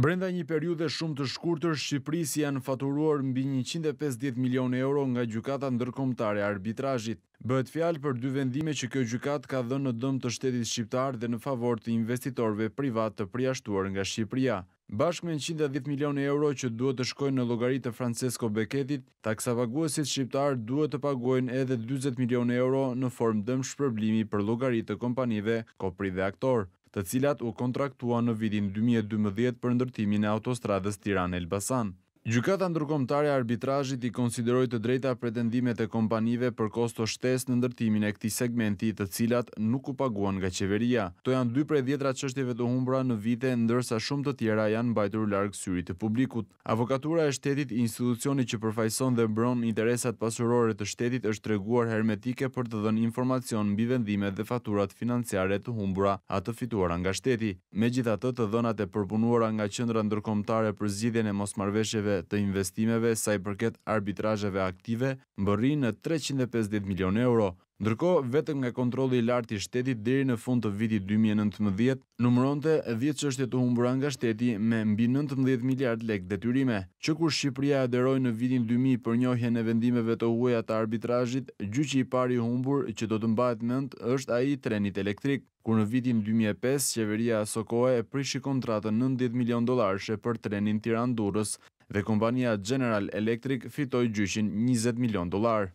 Brenda një periude shumë të shkurtër, Shqipërisi janë faturuar mbi 150 milion euro nga gjukata ndërkomtare arbitrajit. Bëhet fjalë për dy vendime që kjo gjukat ka dhënë në dëmë të shtetit shqiptar dhe në favor të investitorve privat të priashtuar nga Shqipëria. Bashk me 110 milion euro që duhet të shkojnë në logaritë të Francesco Beketit, taksa paguesit shqiptar duhet të pagojnë edhe 20 milion euro në form dëmë shpërblimi për logaritë të kompanive Kopri dhe Aktorë të cilat u kontraktua në vitin 2012 për ndërtimin e autostradës Tiran-Elbasan. Gjukata ndërkomtare arbitrajit i konsideroj të drejta pretendimet e kompanive për kosto shtes në ndërtimin e këti segmenti të cilat nuk u paguan nga qeveria. To janë dy prej djetra qështjeve të humbra në vite, ndërsa shumë të tjera janë bajtur largë syri të publikut. Avokatura e shtetit institucioni që përfajson dhe bron interesat pasurore të shtetit është treguar hermetike për të dhënë informacion në bivendime dhe faturat financiare të humbra atë fituara nga shteti. Me gjitha të të dhenat e përpunuara nga qëndra ndërkomtare për zgjidhjen e mosmarveshjeve të investimeve sa i përket arbitrajeve aktive bërri në 350 milion euro. Ndërko, vetëm nga kontroli i larti shtetit dheri në fund të vitit 2019, numëronte 10 qështje të humbura nga shteti me mbi 19 miliard lek detyrime. Që kur Shqipëria aderoj në vitin 2000 për njohje në vendimeve të huja të arbitrajit, gjyqi i pari humbur që do të mbajt nënd është aji trenit elektrik, kur në vitin 2005, qeveria Sokoe e prishi kontratën 90 milion dolarëshe për trenin Tiran Durës, dhe kompania General Electric fitoj gjyshin 20 milion dolar.